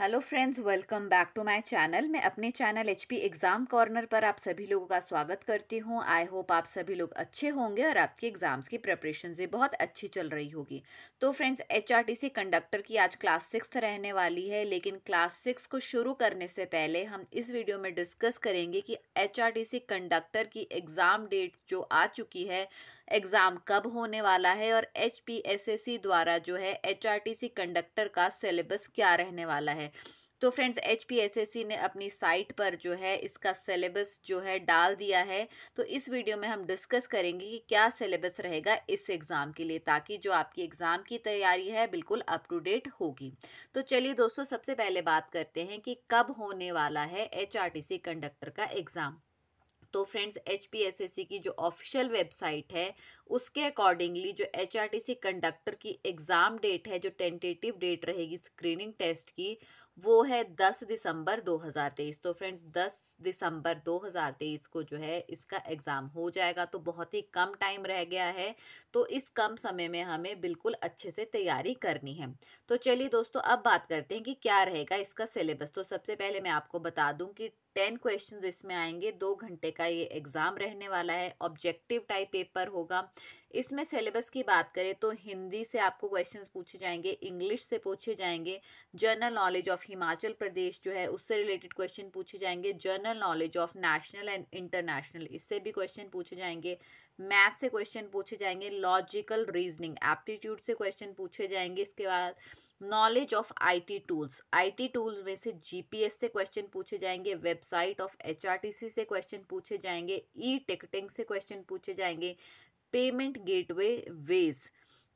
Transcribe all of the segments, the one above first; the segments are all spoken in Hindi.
Hello friends welcome back to my channel मैं अपने चैनल एचपी एग्ज़ाम कॉर्नर पर आप सभी लोगों का स्वागत करती हूं आई होप आप सभी लोग अच्छे होंगे और आपके एग्ज़ाम्स की प्रेपरेशन भी बहुत अच्छी चल रही होगी तो फ्रेंड्स एचआरटीसी कंडक्टर की आज क्लास सिक्स रहने वाली है लेकिन क्लास सिक्स को शुरू करने से पहले हम इस वीडियो में डिस्कस करेंगे कि एच कंडक्टर की एग्ज़ाम डेट जो आ चुकी है एग्ज़ाम कब होने वाला है और एच द्वारा जो है एच कंडक्टर का सिलेबस क्या रहने वाला है तो फ्रेंड्स एच ने अपनी साइट पर जो है इसका सिलेबस जो है डाल दिया है तो इस वीडियो में हम डिस्कस करेंगे कि क्या सिलेबस रहेगा इस एग्ज़ाम के लिए ताकि जो आपकी एग्ज़ाम की तैयारी है बिल्कुल अप टू डेट होगी तो चलिए दोस्तों सबसे पहले बात करते हैं कि कब होने वाला है एच कंडक्टर का एग्ज़ाम तो फ्रेंड्स एच की जो ऑफिशियल वेबसाइट है उसके अकॉर्डिंगली जो एच कंडक्टर की एग्ज़ाम डेट है जो टेंटेटिव डेट रहेगी स्क्रीनिंग टेस्ट की वो है 10 दिसंबर 2023 तो फ्रेंड्स 10 दिसंबर 2023 को जो है इसका एग्ज़ाम हो जाएगा तो बहुत ही कम टाइम रह गया है तो इस कम समय में हमें बिल्कुल अच्छे से तैयारी करनी है तो चलिए दोस्तों अब बात करते हैं कि क्या रहेगा इसका सिलेबस तो सबसे पहले मैं आपको बता दूं कि टेन क्वेश्चंस इसमें आएंगे दो घंटे का ये एग्ज़ाम रहने वाला है ऑब्जेक्टिव टाइप पेपर होगा इसमें सिलेबस की बात करें तो हिंदी से आपको क्वेश्चंस पूछे जाएंगे इंग्लिश से पूछे जाएंगे general knowledge of Himachal Pradesh जो है उससे रिलेटेड क्वेश्चन पूछे जाएंगे general knowledge of national and international इससे भी क्वेश्चन पूछे जाएंगे मैथ से क्वेश्चन पूछे जाएंगे लॉजिकल रीजनिंग एप्टीट्यूड से क्वेश्चन पूछे जाएंगे इसके बाद knowledge of IT tools IT tools में से जीपीएस से क्वेश्चन पूछे जाएंगे वेबसाइट ऑफ एचआरटीसी से क्वेश्चन पूछे जाएंगे ई टिकटिंग से क्वेश्चन पूछे जाएंगे पेमेंट गेटवे वेज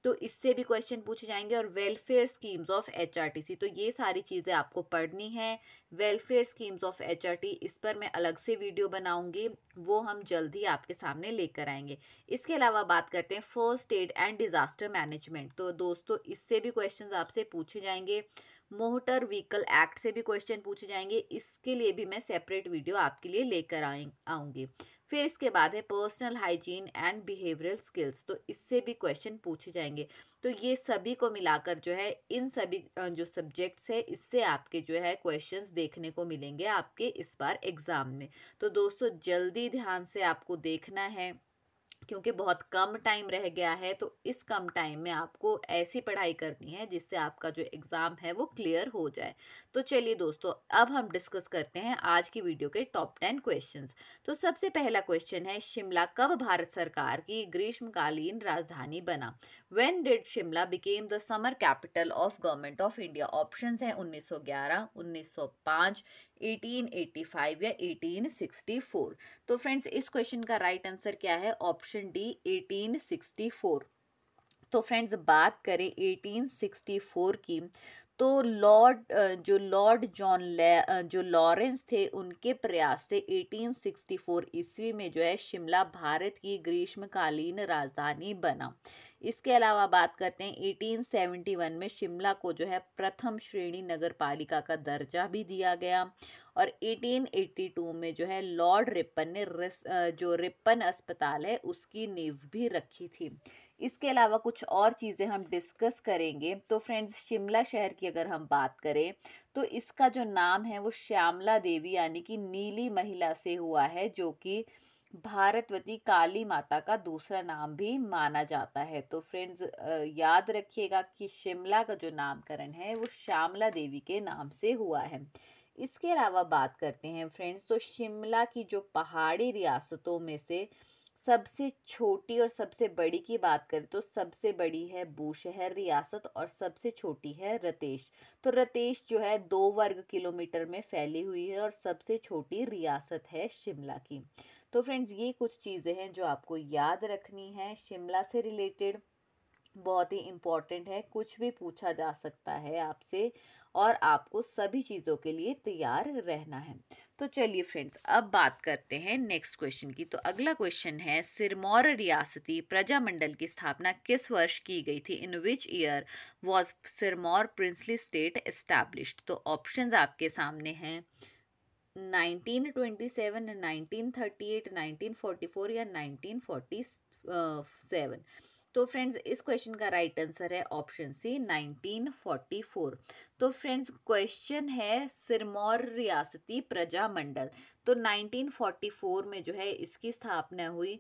तो इससे भी क्वेश्चन पूछे जाएंगे और वेलफेयर स्कीम्स ऑफ एचआरटीसी तो ये सारी चीज़ें आपको पढ़नी है वेलफेयर स्कीम्स ऑफ एच इस पर मैं अलग से वीडियो बनाऊंगी वो हम जल्द ही आपके सामने लेकर आएंगे इसके अलावा बात करते हैं first aid and disaster management तो दोस्तों इससे भी क्वेश्चन आपसे पूछे जाएंगे मोटर व्हीकल एक्ट से भी क्वेश्चन पूछे जाएंगे इसके लिए भी मैं सेपरेट वीडियो आपके लिए लेकर आए आऊँगी फिर इसके बाद है personal hygiene and behavioural skills तो इससे भी क्वेश्चन पूछे जाएंगे तो ये सभी को मिलाकर जो है इन सभी जो सब्जेक्ट्स है इससे आपके जो है क्वेश्चंस देखने को मिलेंगे आपके इस बार एग्ज़ाम में तो दोस्तों जल्दी ध्यान से आपको देखना है क्योंकि बहुत कम टाइम रह गया है तो इस कम टाइम में आपको ऐसी पढ़ाई करनी है जिससे आपका जो एग्ज़ाम है वो क्लियर हो जाए तो चलिए दोस्तों अब हम डिस्कस करते हैं आज की वीडियो के टॉप टेन क्वेश्चन तो सबसे पहला क्वेश्चन है शिमला कब भारत सरकार की ग्रीष्मकालीन राजधानी बना when did Shimla became the summer capital of government of India option है एटीन 1905, 1885 या 1864 तो फ्रेंड्स इस क्वेश्चन का राइट right आंसर क्या है ऑप्शन ऑप्शन डी 1864 तो फ्रेंड्स बात करें 1864 की तो लॉर्ड जो लॉर्ड जॉन जो लॉरेंस थे उनके प्रयास से 1864 ईस्वी में जो है शिमला भारत की ग्रीष्मकालीन राजधानी बना इसके अलावा बात करते हैं 1871 में शिमला को जो है प्रथम श्रेणी नगर पालिका का दर्जा भी दिया गया और 1882 में जो है लॉर्ड रिपन ने जो रिपन अस्पताल है उसकी नींव भी रखी थी इसके अलावा कुछ और चीज़ें हम डिस्कस करेंगे तो फ्रेंड्स शिमला शहर की अगर हम बात करें तो इसका जो नाम है वो श्यामला देवी यानी कि नीली महिला से हुआ है जो कि भारतवती काली माता का दूसरा नाम भी माना जाता है तो फ्रेंड्स याद रखिएगा कि शिमला का जो नामकरण है वो श्यामला देवी के नाम से हुआ है इसके अलावा बात करते हैं फ्रेंड्स तो शिमला की जो पहाड़ी रियासतों में से सबसे छोटी और सबसे बड़ी की बात करें तो सबसे बड़ी है बूशहर रियासत और सबसे छोटी है रतेश तो रतेश जो है दो वर्ग किलोमीटर में फैली हुई है और सबसे छोटी रियासत है शिमला की तो फ्रेंड्स ये कुछ चीज़ें हैं जो आपको याद रखनी है शिमला से रिलेटेड बहुत ही इम्पॉर्टेंट है कुछ भी पूछा जा सकता है आपसे और आपको सभी चीज़ों के लिए तैयार रहना है तो चलिए फ्रेंड्स अब बात करते हैं नेक्स्ट क्वेश्चन की तो अगला क्वेश्चन है सिरमौर रियासती प्रजामंडल की स्थापना किस वर्ष की गई थी in which year was Sirmaur princely state established तो ऑप्शंस आपके सामने हैं 1927, 1938, 1944 या 1947 तो फ्रेंड्स इस क्वेश्चन का राइट right आंसर है ऑप्शन सी 1944 तो फ्रेंड्स क्वेश्चन है सिरमौर रियासती प्रजा मंडल तो 1944 में जो है इसकी स्थापना हुई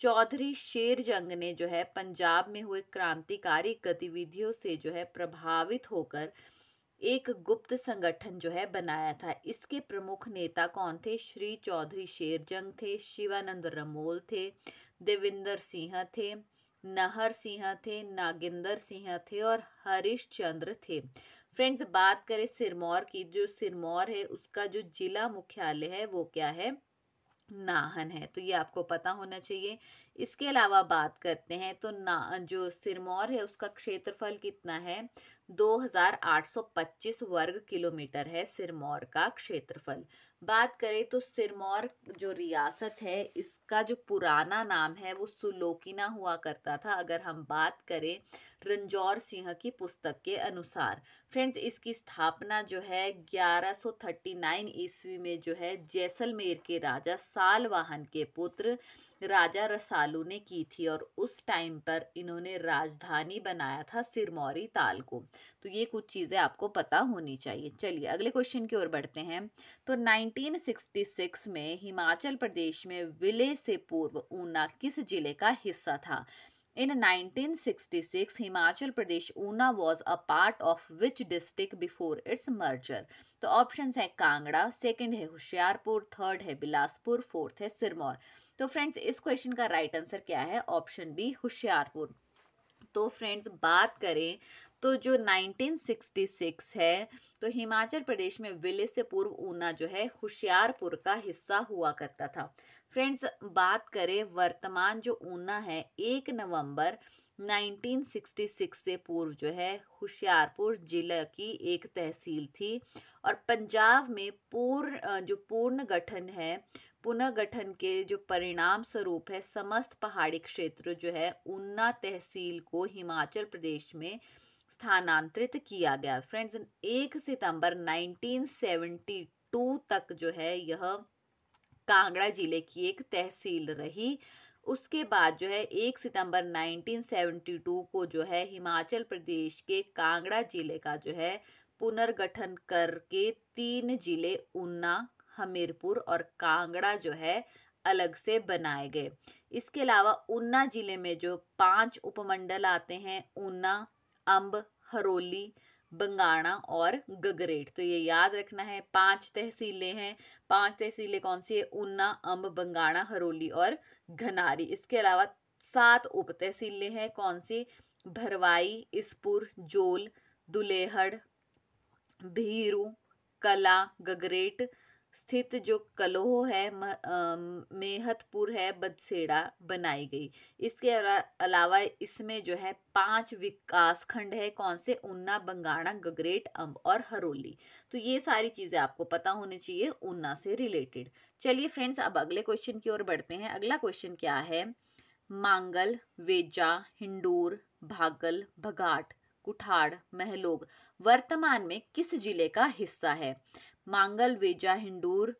चौधरी शेर जंग ने जो है पंजाब में हुए क्रांतिकारी गतिविधियों से जो है प्रभावित होकर एक गुप्त संगठन जो है बनाया था इसके प्रमुख नेता कौन थे श्री चौधरी शेरजंग थे शिवानंद रमोल थे देविंदर सिंह थे नहर सिंह थे नागेंद्र सिंह थे और हरीश चंद्र थे फ्रेंड्स बात करें सिरमौर की जो सिरमौर है उसका जो जिला मुख्यालय है वो क्या है नाहन है तो ये आपको पता होना चाहिए इसके अलावा बात करते हैं तो ना जो सिरमौर है उसका क्षेत्रफल कितना है 2825 वर्ग किलोमीटर है सिरमौर का क्षेत्रफल बात करें तो सिरमौर जो रियासत है इसका जो पुराना नाम है वो सुलोकिना हुआ करता था अगर हम बात करें रंजौर सिंह की पुस्तक के अनुसार फ्रेंड्स इसकी स्थापना जो है 1139 ईस्वी में जो है जैसलमेर के राजा सालवाहन के पुत्र राजा रसालू ने की थी और उस टाइम पर इन्होंने राजधानी बनाया था सिरमौरी ताल को तो ये कुछ चीज़ें आपको पता होनी चाहिए चलिए अगले क्वेश्चन की ओर बढ़ते हैं तो 1966 में हिमाचल प्रदेश में विलय से पूर्व ऊना किस जिले का हिस्सा था In 1966, Himachal Pradesh Una was a part of which district before its merger? तो options are Kangra, second is Hoshiarpur third is Bilaspur, fourth is Sirmaur. So friends, this question का राइट right आंसर क्या है ऑप्शन बी होशियारपुर तो फ्रेंड्स बात करें तो जो 1966 है तो हिमाचल प्रदेश में विले से पूर्व ऊना जो है होशियारपुर का हिस्सा हुआ करता था फ्रेंड्स बात करें वर्तमान जो ऊना है एक नवंबर 1966 से पूर्व जो है होशियारपुर ज़िले की एक तहसील थी और पंजाब में पूर्ण जो पूर्ण गठन है पुनर्गठन के जो परिणाम स्वरूप है समस्त पहाड़ी क्षेत्र जो है ऊना तहसील को हिमाचल प्रदेश में स्थानांतरित किया गया फ्रेंड्स एक सितंबर 1972 तक जो है यह कांगड़ा जिले की एक तहसील रही उसके बाद जो है एक सितंबर 1972 को जो है हिमाचल प्रदेश के कांगड़ा जिले का जो है पुनर्गठन करके तीन जिले ऊना हमीरपुर और कांगड़ा जो है अलग से बनाए गए इसके अलावा ऊना जिले में जो पांच उपमंडल आते हैं ऊना अम्ब हरोली बंगाणा और गगरेट तो ये याद रखना है पांच तहसीलें हैं पांच तहसीलें कौन सी है ऊना अम्ब बंगाणा हरोली और घनारी इसके अलावा सात उप तहसीलें हैं कौन सी भरवाई इसपुर जोल दुलेहड़ भीरू कला गगरेट स्थित जो कलोह है मेहतपुर है बदसेड़ा बनाई गई इसके अलावा इसमें जो है पांच विकास खंड है कौन से ऊना बंगाणा गगरेट अम्ब और हरोली तो ये सारी चीज़ें आपको पता होनी चाहिए ऊना से रिलेटेड चलिए फ्रेंड्स अब अगले क्वेश्चन की ओर बढ़ते हैं अगला क्वेश्चन क्या है मांगल वेजा हिंडूर भागल भगाट कुठाड़ महलोग वर्तमान में किस जिले का हिस्सा है मांगल Beja Hindur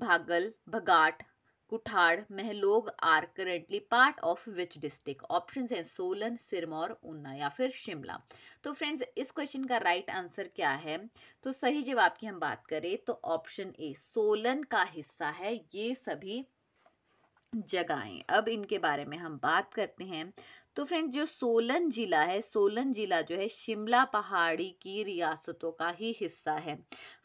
Bhagal Baghat Kuthar Mahlog are currently part of which district option हैं सोलन सिरमौर ऊना या फिर शिमला तो फ्रेंड्स इस क्वेश्चन का राइट right आंसर क्या है तो सही जवाब की हम बात करें तो ऑप्शन ए सोलन का हिस्सा है ये सभी जगहें अब इनके बारे में हम बात करते हैं तो फ्रेंड्स जो सोलन जिला है सोलन जिला जो है शिमला पहाड़ी की रियासतों का ही हिस्सा है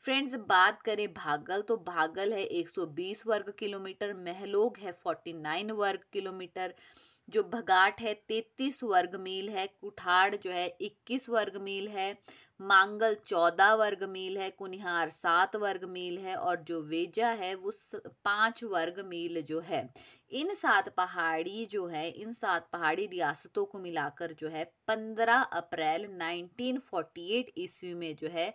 फ्रेंड्स बात करें भागल तो भागल है 120 वर्ग किलोमीटर महलोग है 49 वर्ग किलोमीटर जो भगाट है 33 वर्ग मील है कुठाड़ जो है 21 वर्ग मील है मांगल 14 वर्ग मील है कुनिहार 7 वर्ग मील है और जो वेजा है वो पाँच वर्ग मील जो है इन सात पहाड़ी जो है इन सात पहाड़ी रियासतों को मिलाकर जो है 15 अप्रैल 1948 ईस्वी में जो है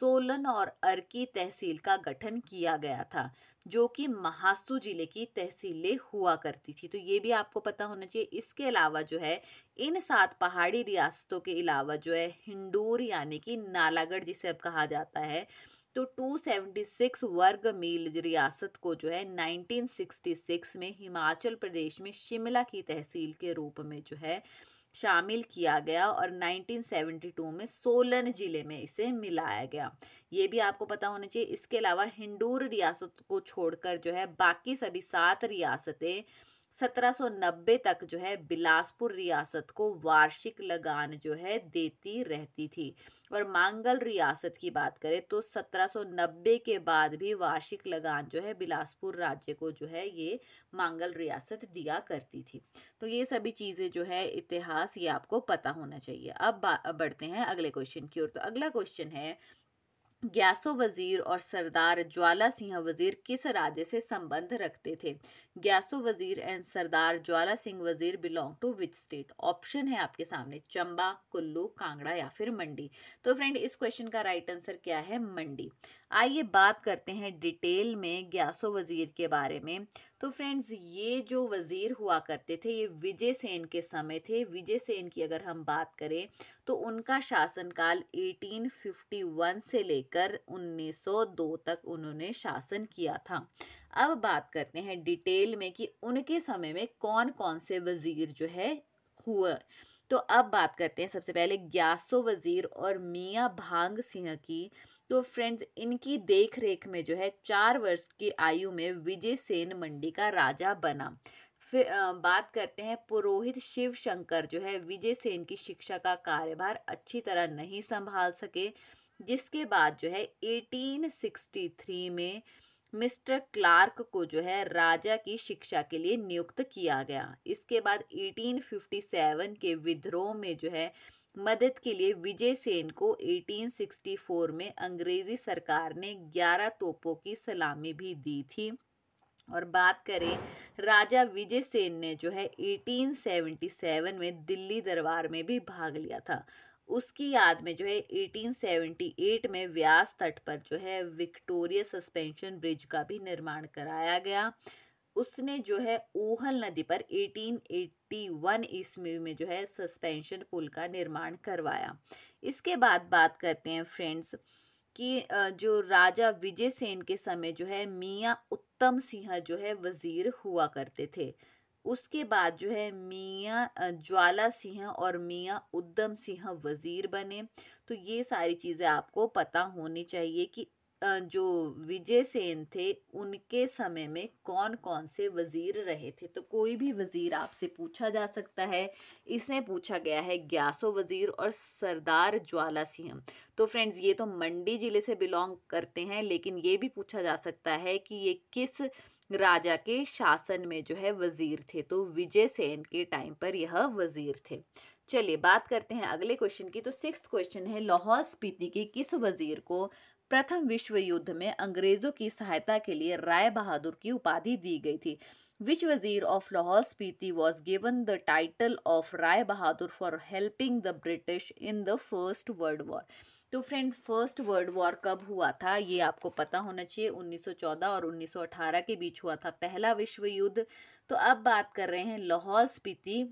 सोलन और अर्की तहसील का गठन किया गया था जो कि महासू जिले की तहसीलें हुआ करती थी तो ये भी आपको पता होना चाहिए इसके अलावा जो है इन सात पहाड़ी रियासतों के अलावा जो है हिंडूर यानी कि नालागढ़ जिसे अब कहा जाता है तो 276 वर्ग मील रियासत को जो है 1966 में हिमाचल प्रदेश में शिमला की तहसील के रूप में जो है शामिल किया गया और 1972 में सोलन ज़िले में इसे मिलाया गया ये भी आपको पता होना चाहिए इसके अलावा हिंडूर रियासत को छोड़कर जो है बाकी सभी सात रियासतें 1790 तक जो है बिलासपुर रियासत को वार्षिक लगान जो है देती रहती थी और मांगल रियासत की बात करें तो 1790 के बाद भी वार्षिक लगान जो है बिलासपुर राज्य को जो है ये मांगल रियासत दिया करती थी तो ये सभी चीज़ें जो है इतिहास ये आपको पता होना चाहिए अब बढ़ते हैं अगले क्वेश्चन की ओर तो अगला क्वेश्चन है ग्यासो वजीर और सरदार ज्वाला सिंह वजीर किस राज्य से संबंध रखते थे ग्यासो वजीर and Sardar Jwala Singh Wazir belong to which state option है आपके सामने चंबा कुल्लू कांगड़ा या फिर मंडी तो फ्रेंड इस क्वेश्चन का राइट आंसर क्या है मंडी आइए बात करते हैं डिटेल में ग्यासो वजीर के बारे में तो फ्रेंड्स ये जो वज़ीर हुआ करते थे ये विजय सेन के समय थे विजय सेन की अगर हम बात करें तो उनका शासनकाल 1851 से लेकर 1902 तक उन्होंने शासन किया था अब बात करते हैं डिटेल में कि उनके समय में कौन कौन से वज़ीर जो है हुए तो अब बात करते हैं सबसे पहले ग्यासो वज़ीर और मियाँ भांग सिंह की तो फ्रेंड्स इनकी देख रेख में जो है चार वर्ष की आयु में विजय सेन मंडी का राजा बना फिर बात करते हैं पुरोहित शिव शंकर जो है विजय सेन की शिक्षा का कार्यभार अच्छी तरह नहीं संभाल सके जिसके बाद जो है 1863 में मिस्टर क्लार्क को जो है राजा की शिक्षा के लिए नियुक्त किया गया इसके बाद 1857 के विद्रोह में जो है मदद के लिए विजय सेन को 1864 में अंग्रेज़ी सरकार ने 11 तोपों की सलामी भी दी थी और बात करें राजा विजय सेन ने जो है 1877 में दिल्ली दरबार में भी भाग लिया था उसकी याद में जो है 1878 में व्यास तट पर जो है विक्टोरिया सस्पेंशन ब्रिज का भी निर्माण कराया गया उसने जो है ओहल नदी पर 1881 ईस्वी में जो है सस्पेंशन पुल का निर्माण करवाया इसके बाद बात करते हैं फ्रेंड्स कि जो राजा विजय सेन के समय जो है मियाँ उत्तम सिंह जो है वजीर हुआ करते थे उसके बाद जो है मियाँ ज्वाला सिंह और मियाँ उद्धम सिंह वज़ीर बने तो ये सारी चीज़ें आपको पता होनी चाहिए कि जो विजय सेन थे उनके समय में कौन कौन से वज़ीर रहे थे तो कोई भी वज़ीर आपसे पूछा जा सकता है इसमें पूछा गया है ग्यासो वज़ीर और सरदार ज्वाला सिंह तो फ्रेंड्स ये तो मंडी ज़िले से बिलोंग करते हैं लेकिन ये भी पूछा जा सकता है कि ये किस राजा के शासन में जो है वजीर थे तो विजय सेन के टाइम पर यह वजीर थे चलिए बात करते हैं अगले क्वेश्चन की तो सिक्स क्वेश्चन है लाहौल स्पीति के किस वजीर को प्रथम विश्व युद्ध में अंग्रेजों की सहायता के लिए राय बहादुर की उपाधि दी गई थी which Wazir of Lahaul Spiti was given the title of Rai Bahadur for helping the British in the first world war तो फ्रेंड्स फर्स्ट वर्ल्ड वॉर कब हुआ था ये आपको पता होना चाहिए 1914 और 1918 के बीच हुआ था पहला विश्व युद्ध तो अब बात कर रहे हैं लाहौल स्पीति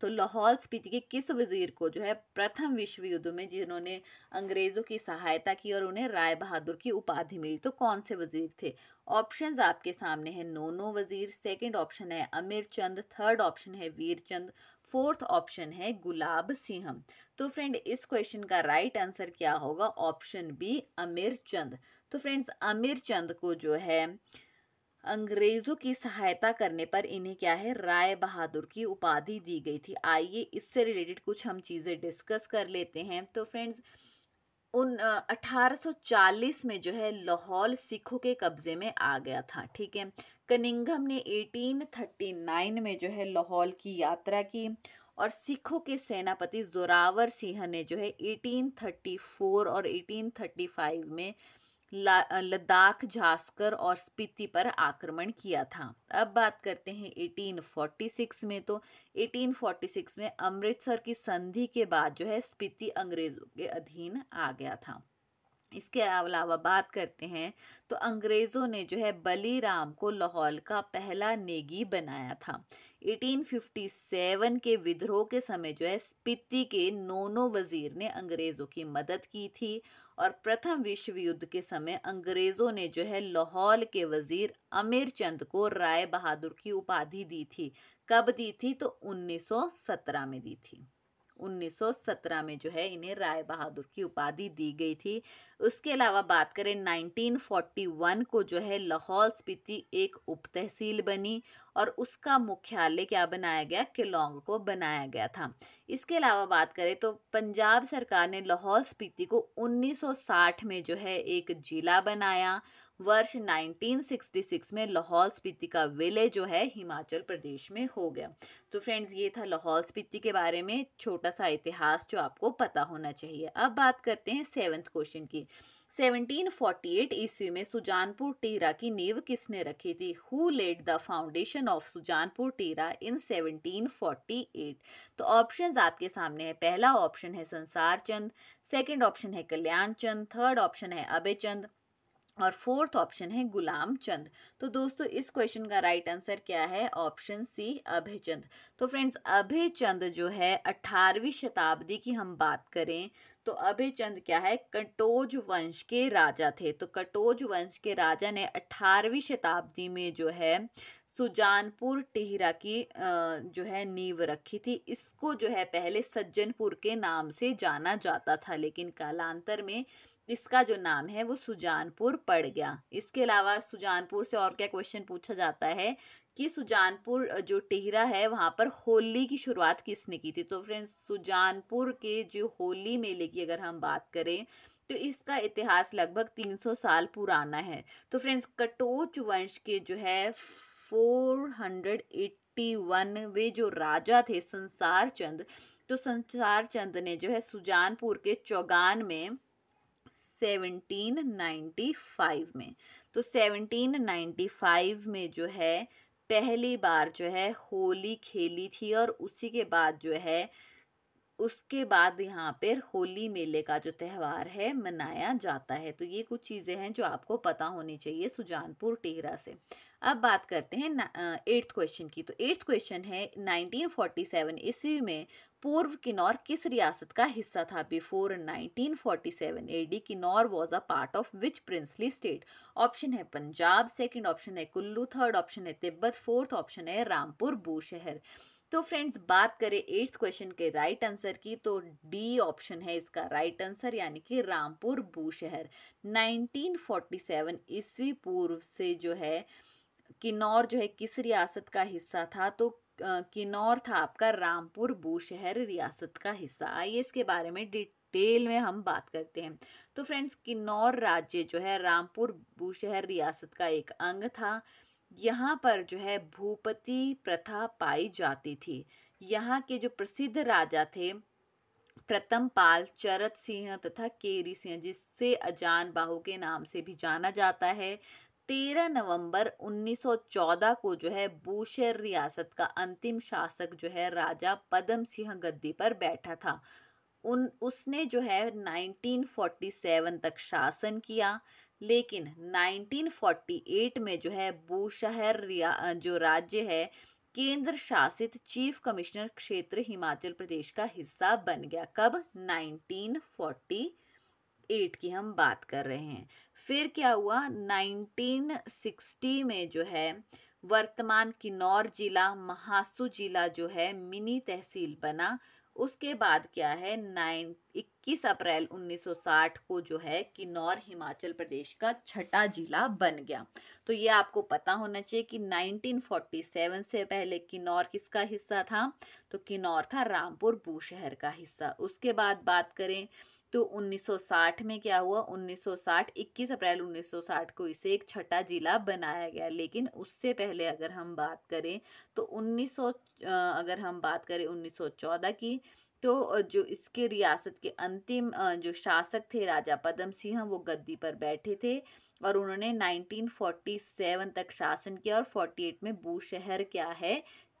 तो लाहौल स्पीति के किस वजीर को जो है प्रथम विश्व युद्ध में जिन्होंने अंग्रेज़ों की सहायता की और उन्हें राय बहादुर की उपाधि मिली तो कौन से वजीर थे ऑप्शंस आपके सामने हैं नोनो वजीर सेकंड ऑप्शन है अमीर चंद थर्ड ऑप्शन है वीर चंद फोर्थ ऑप्शन है गुलाब सिंह तो फ्रेंड इस क्वेश्चन का राइट आंसर क्या होगा ऑप्शन बी अमीर चंद तो फ्रेंड्स अमीर चंद को जो है अंग्रेजों की सहायता करने पर इन्हें क्या है राय बहादुर की उपाधि दी गई थी आइए इससे रिलेटेड कुछ हम चीज़ें डिस्कस कर लेते हैं तो फ्रेंड्स उन 1840 में जो है लाहौल सिखों के कब्ज़े में आ गया था ठीक है कनिंगम ने 1839 में जो है लाहौल की यात्रा की और सिखों के सेनापति जोरावर सिंह ने जो है 1834 और 1835 में लद्दाख झास्कर और स्पीति पर आक्रमण किया था अब बात करते हैं 1846 में तो 1846 में अमृतसर की संधि के बाद जो है स्पीति अंग्रेजों के अधीन आ गया था इसके अलावा बात करते हैं तो अंग्रेज़ों ने जो है बलीराम को लाहौल का पहला नेगी बनाया था 1857 के विद्रोह के समय जो है स्पिति के नोनो वज़ीर ने अंग्रेज़ों की मदद की थी और प्रथम विश्व युद्ध के समय अंग्रेज़ों ने जो है लाहौल के वज़ीर अमीर चंद को राय बहादुर की उपाधि दी थी कब दी थी तो 1917 में दी थी 1917 में जो है इन्हें राय बहादुर की उपाधि दी गई थी उसके अलावा बात करें 1941 को जो है लाहौल स्पीति एक उप तहसील बनी और उसका मुख्यालय क्या बनाया गया किलोंग को बनाया गया था इसके अलावा बात करें तो पंजाब सरकार ने लाहौल स्पीति को 1960 में जो है एक जिला बनाया वर्ष 1966 में लाहौल स्पीति का विलय जो है हिमाचल प्रदेश में हो गया तो फ्रेंड्स ये था लाहौल स्पीति के बारे में छोटा सा इतिहास जो आपको पता होना चाहिए अब बात करते हैं सेवन्थ क्वेश्चन की थी 1748 ईस्वी में सुजानपुर टीरा की नींव किसने रखी थी who laid the foundation of Sujanpur Tira in 1748 तो ऑप्शंस आपके सामने है पहला ऑप्शन है संसार चंद सेकेंड ऑप्शन है कल्याण चंद थर्ड ऑप्शन है अभय चंद और फोर्थ ऑप्शन है गुलाम चंद तो दोस्तों इस क्वेश्चन का राइट right आंसर क्या है ऑप्शन सी अभय चंद तो फ्रेंड्स अभय चंद जो है अठारहवीं शताब्दी की हम बात करें तो अभिचंद क्या है कटोज वंश के राजा थे तो कटोज वंश के राजा ने 18वीं शताब्दी में जो है सुजानपुर टिहरा की जो है नींव रखी थी इसको जो है पहले सज्जनपुर के नाम से जाना जाता था लेकिन कालांतर में इसका जो नाम है वो सुजानपुर पड़ गया इसके अलावा सुजानपुर से और क्या क्वेश्चन पूछा जाता है कि सुजानपुर जो टेहरा है वहाँ पर होली की शुरुआत किसने की थी तो फ्रेंड्स सुजानपुर के जो होली मेले की अगर हम बात करें तो इसका इतिहास लगभग 300 साल पुराना है तो फ्रेंड्स कटोच वंश के जो है 481 वे जो राजा थे संसार चंद तो संसार चंद ने जो है सुजानपुर के चौगान में 1795 में तो 1795 में जो है पहली बार जो है होली खेली थी और उसी के बाद जो है उसके बाद यहाँ पर होली मेले का जो त्यौहार है मनाया जाता है तो ये कुछ चीज़ें हैं जो आपको पता होनी चाहिए सुजानपुर टेहरा से अब बात करते हैं एट्थ क्वेश्चन की तो एट्थ क्वेश्चन है 1947 ईस्वी में पूर्व किन्नौर किस रियासत का हिस्सा था before 1947 the Kinnaur was a part of which princely state option है पंजाब सेकंड ऑप्शन है कुल्लू थर्ड ऑप्शन है तिब्बत फोर्थ ऑप्शन है रामपुर बू शहर तो फ्रेंड्स बात करें एट्थ क्वेश्चन के राइट right आंसर की तो डी ऑप्शन है इसका राइट आंसर यानी कि रामपुर बू शहर सेवन ईस्वी पूर्व से जो है किन्नौर जो है किस रियासत का हिस्सा था तो किन्नौर था आपका रामपुर बूशहर रियासत का हिस्सा आइए इसके बारे में डिटेल में हम बात करते हैं तो फ्रेंड्स किन्नौर राज्य जो है रामपुर बूशहर रियासत का एक अंग था यहाँ पर जो है भूपति प्रथा पाई जाती थी यहाँ के जो प्रसिद्ध राजा थे प्रथम पाल चरत सिंह तथा केरी सिंह जिससे अजान बाहू के नाम से भी जाना जाता है तेरह नवंबर 1914 को जो है बूशेर रियासत का अंतिम शासक जो है राजा पदम सिंह गद्दी पर बैठा था उन उसने जो है 1947 तक शासन किया लेकिन 1948 में जो है बूशहर रिया जो राज्य है केंद्र शासित चीफ कमिश्नर क्षेत्र हिमाचल प्रदेश का हिस्सा बन गया कब 1948 की हम बात कर रहे हैं फिर क्या हुआ 1960 में जो है वर्तमान किन्नौर जिला महासू जिला जो है मिनी तहसील बना उसके बाद क्या है नाइन इक्कीस अप्रैल 1960 को जो है किन्नौर हिमाचल प्रदेश का छठा जिला बन गया तो ये आपको पता होना चाहिए कि 1947 से पहले किन्नौर किसका हिस्सा था तो किन्नौर था रामपुर बू शहर का हिस्सा उसके बाद बात करें तो 1960 में क्या हुआ 1960 21 अप्रैल 1960 को इसे एक छठा जिला बनाया गया लेकिन उससे पहले अगर हम बात करें तो 1900 अगर हम बात करें 1914 की तो जो इसके रियासत के अंतिम जो शासक थे राजा पदम सिंह वो गद्दी पर बैठे थे और उन्होंने 1947 तक शासन किया और 48 में बू शहर क्या है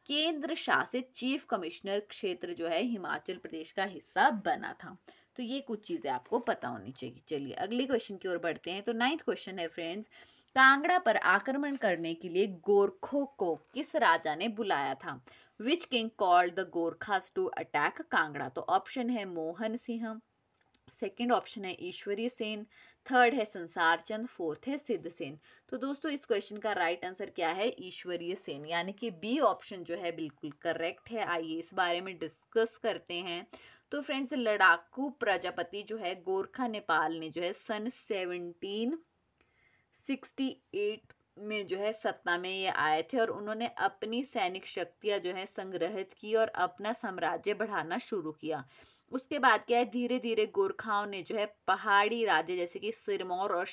केंद्र शासित चीफ कमिश्नर क्षेत्र जो है हिमाचल प्रदेश का हिस्सा बना था तो ये कुछ चीज़ें आपको पता होनी चाहिए चलिए अगले क्वेश्चन की ओर बढ़ते हैं तो नाइन्थ क्वेश्चन है फ्रेंड्स कांगड़ा पर आक्रमण करने के लिए गोरखों को किस राजा ने बुलाया था which king called the Gorkhas to attack Kangra तो ऑप्शन है मोहन सिंह सेकेंड ऑप्शन है ईश्वरीय सेन थर्ड है संसार चंद फोर्थ है सिद्ध सेन तो दोस्तों इस क्वेश्चन का राइट आंसर क्या है ईश्वरीय सेन यानी कि बी ऑप्शन जो है बिल्कुल करेक्ट है आइए इस बारे में डिस्कस करते हैं तो फ्रेंड्स लड़ाकू प्रजापति जो है गोरखा नेपाल ने जो है सन सेवनटीन सिक्सटी एट में जो है सत्ता में ये आए थे और उन्होंने अपनी सैनिक शक्तियां जो है संग्रहित की और अपना साम्राज्य बढ़ाना शुरू किया उसके बाद क्या है धीरे धीरे गोरखाओं ने जो है पहाड़ी राज्य जैसे कि सिरमौर और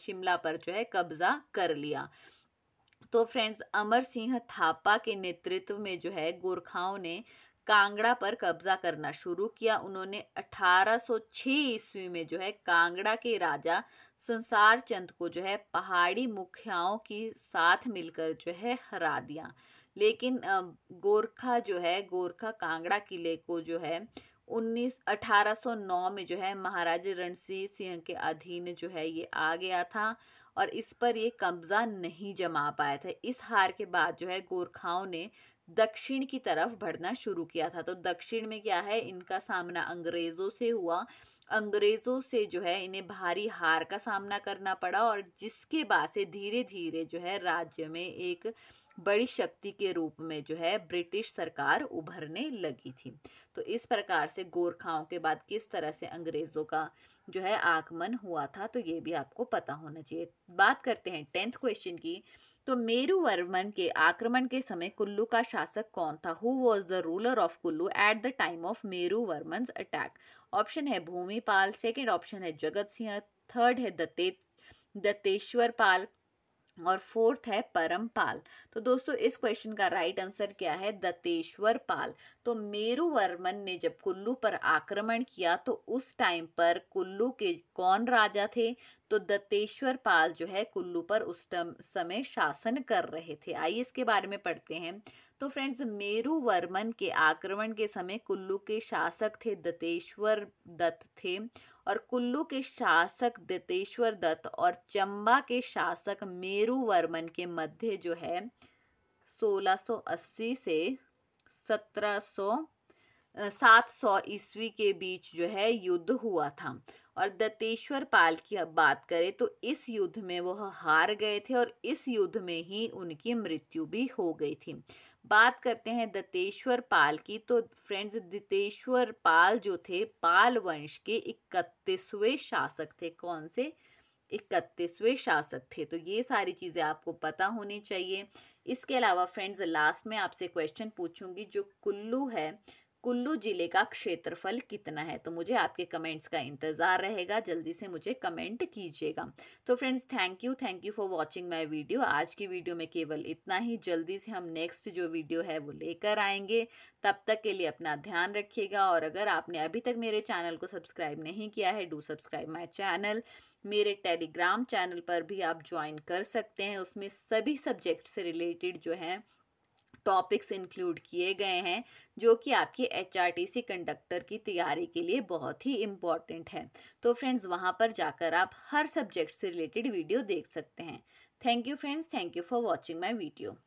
शिमला पर जो है कब्जा कर लिया तो फ्रेंड्स अमर सिंह थापा के नेतृत्व में जो है गोरखाओं ने कांगड़ा पर कब्जा करना शुरू किया उन्होंने 1806 ईस्वी में जो है कांगड़ा के राजा संसार चंद को जो है पहाड़ी मुखियाओं की साथ मिलकर जो है हरा दिया लेकिन गोरखा जो है गोरखा कांगड़ा किले को जो है उन्नीस नौ में जो है महाराजा रणसी सिंह के अधीन जो है ये आ गया था और इस पर ये कब्जा नहीं जमा पाया था इस हार के बाद जो है गोरखाओं ने दक्षिण की तरफ बढ़ना शुरू किया था तो दक्षिण में क्या है इनका सामना अंग्रेज़ों से हुआ अंग्रेज़ों से जो है इन्हें भारी हार का सामना करना पड़ा और जिसके बाद से धीरे धीरे जो है राज्य में एक बड़ी शक्ति के रूप में जो है ब्रिटिश सरकार उभरने लगी थी तो इस प्रकार से गोरखाओं के बाद किस तरह से अंग्रेज़ों का जो है आगमन हुआ था तो ये भी आपको पता होना चाहिए बात करते हैं टेंथ क्वेश्चन की तो मेरू वर्मन के आक्रमण के समय कुल्लू का शासक कौन था who was the ruler of Kullu at the time of Meru Varman attack option है भूमिपाल सेकेंड ऑप्शन है जगत सिंह थर्ड है दत्ते दत्तेश्वर पाल और फोर्थ है परमपाल तो दोस्तों इस क्वेश्चन का राइट आंसर क्या है दत्तेश्वर पाल तो मेरू वर्मन ने जब कुल्लू पर आक्रमण किया तो उस टाइम पर कुल्लू के कौन राजा थे तो दत्तेश्वर पाल जो है कुल्लू पर उस समय शासन कर रहे थे आइए इसके बारे में पढ़ते हैं तो फ्रेंड्स मेरू वर्मन के आक्रमण के समय कुल्लू के शासक थे दत्तेश्वर दत्त थे और कुल्लू के शासक दत्तेश्वर दत्त और चंबा के शासक मेरू वर्मन के मध्य जो है 1680 से 1700 सात सौ ईस्वी के बीच जो है युद्ध हुआ था और दत्तेश्वर पाल की अब बात करें तो इस युद्ध में वह हार गए थे और इस युद्ध में ही उनकी मृत्यु भी हो गई थी बात करते हैं दत्तेश्वर पाल की तो फ्रेंड्स दत्तेश्वर पाल जो थे पाल वंश के इकतीसवें शासक थे कौन से इकतीसवें शासक थे तो ये सारी चीज़ें आपको पता होनी चाहिए इसके अलावा फ्रेंड्स लास्ट में आपसे क्वेश्चन पूछूंगी जो कुल्लू है कुल्लू जिले का क्षेत्रफल कितना है तो मुझे आपके कमेंट्स का इंतज़ार रहेगा जल्दी से मुझे कमेंट कीजिएगा तो friends thank you thank you for watching my video आज की वीडियो में केवल इतना ही जल्दी से हम नेक्स्ट जो वीडियो है वो लेकर आएंगे तब तक के लिए अपना ध्यान रखिएगा और अगर आपने अभी तक मेरे चैनल को सब्सक्राइब नहीं किया है डू सब्सक्राइब माई चैनल मेरे टेलीग्राम चैनल पर भी आप ज्वाइन कर सकते हैं उसमें सभी सब्जेक्ट से रिलेटेड जो है टॉपिक्स इंक्लूड किए गए हैं जो कि आपके एच कंडक्टर की तैयारी के लिए बहुत ही इम्पॉर्टेंट है तो फ्रेंड्स वहाँ पर जाकर आप हर सब्जेक्ट से रिलेटेड वीडियो देख सकते हैं thank you friends thank you for watching my video